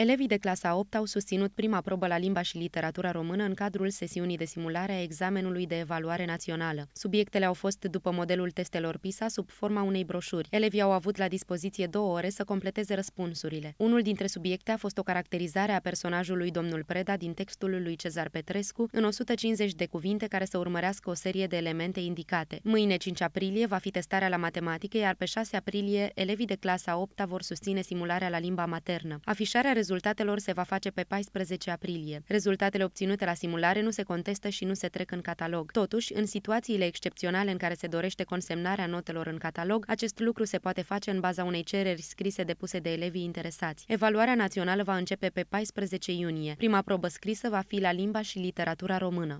Elevii de clasa 8 au susținut prima probă la limba și literatura română în cadrul sesiunii de simulare a examenului de evaluare națională. Subiectele au fost după modelul testelor PISA sub forma unei broșuri. Elevii au avut la dispoziție două ore să completeze răspunsurile. Unul dintre subiecte a fost o caracterizare a personajului domnul Preda din textul lui Cezar Petrescu în 150 de cuvinte care să urmărească o serie de elemente indicate. Mâine, 5 aprilie, va fi testarea la matematică, iar pe 6 aprilie, elevii de clasa 8 vor susține simularea la limba maternă. Afișarea rezultatelor rezultatelor se va face pe 14 aprilie. Rezultatele obținute la simulare nu se contestă și nu se trec în catalog. Totuși, în situațiile excepționale în care se dorește consemnarea notelor în catalog, acest lucru se poate face în baza unei cereri scrise depuse de elevii interesați. Evaluarea națională va începe pe 14 iunie. Prima probă scrisă va fi la limba și literatura română.